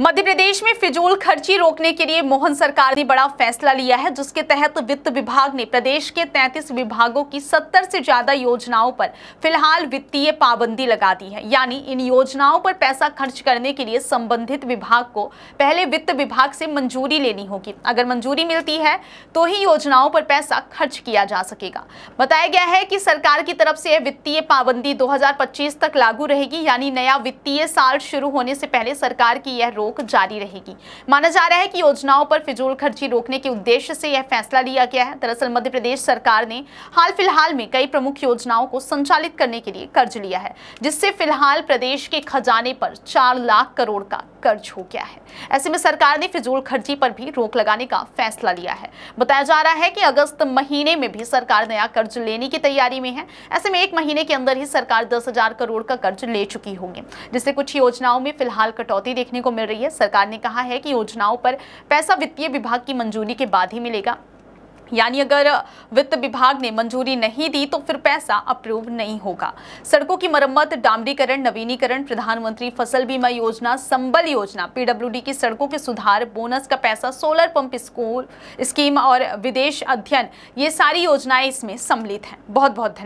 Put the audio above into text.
मध्य प्रदेश में फिजूल खर्ची रोकने के लिए मोहन सरकार ने बड़ा फैसला लिया है जिसके तहत वित्त विभाग ने प्रदेश के 33 विभागों की 70 से ज्यादा योजनाओं पर फिलहाल वित्तीय पाबंदी लगा दी है यानी इन योजनाओं पर पैसा खर्च करने के लिए संबंधित विभाग को पहले वित्त विभाग से मंजूरी लेनी होगी अगर मंजूरी मिलती है तो ही योजनाओं पर पैसा खर्च किया जा सकेगा बताया गया है कि सरकार की तरफ से वित्तीय पाबंदी दो तक लागू रहेगी यानी नया वित्तीय साल शुरू होने से पहले सरकार की यह रोक जारी रहेगी माना जा रहा है कि योजनाओं पर फिजूल खर्ची रोकने के उद्देश्य से यह फैसला लिया गया है दरअसल मध्य प्रदेश सरकार ने हाल फिलहाल में कई प्रमुख योजनाओं को संचालित करने के लिए कर्ज लिया है जिससे फिलहाल प्रदेश के खजाने पर चार लाख करोड़ का कर्ज हो गया है ऐसे में सरकार ने फिजूल खर्ची पर भी रोक लगाने का फैसला लिया है बताया जा रहा है कि अगस्त महीने में भी सरकार नया कर्ज लेने की तैयारी में है ऐसे में एक महीने के अंदर ही सरकार दस हजार करोड़ का कर्ज ले चुकी होगी जिससे कुछ योजनाओं में फिलहाल कटौती देखने को मिल रही रही है सरकार ने कहा है कि योजनाओं पर पैसा वित्तीय विभाग की मंजूरी के बाद ही मिलेगा यानी अगर वित्त विभाग ने मंजूरी नहीं दी तो फिर पैसा अप्रूव नहीं होगा सड़कों की मरम्मत डामरीकरण नवीनीकरण प्रधानमंत्री फसल बीमा योजना संबल योजना पीडब्ल्यूडी की सड़कों के सुधार बोनस का पैसा सोलर पंप स्कूल स्कीम और विदेश अध्ययन ये सारी योजनाएं इसमें सम्मिलित हैं बहुत बहुत धन्यवाद